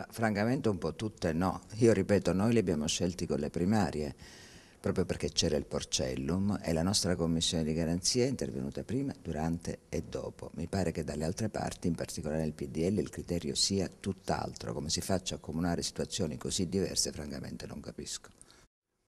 Ma francamente un po' tutte no. Io ripeto, noi li abbiamo scelti con le primarie, proprio perché c'era il Porcellum e la nostra commissione di garanzia è intervenuta prima, durante e dopo. Mi pare che dalle altre parti, in particolare nel PDL, il criterio sia tutt'altro. Come si faccia a comunare situazioni così diverse, francamente non capisco.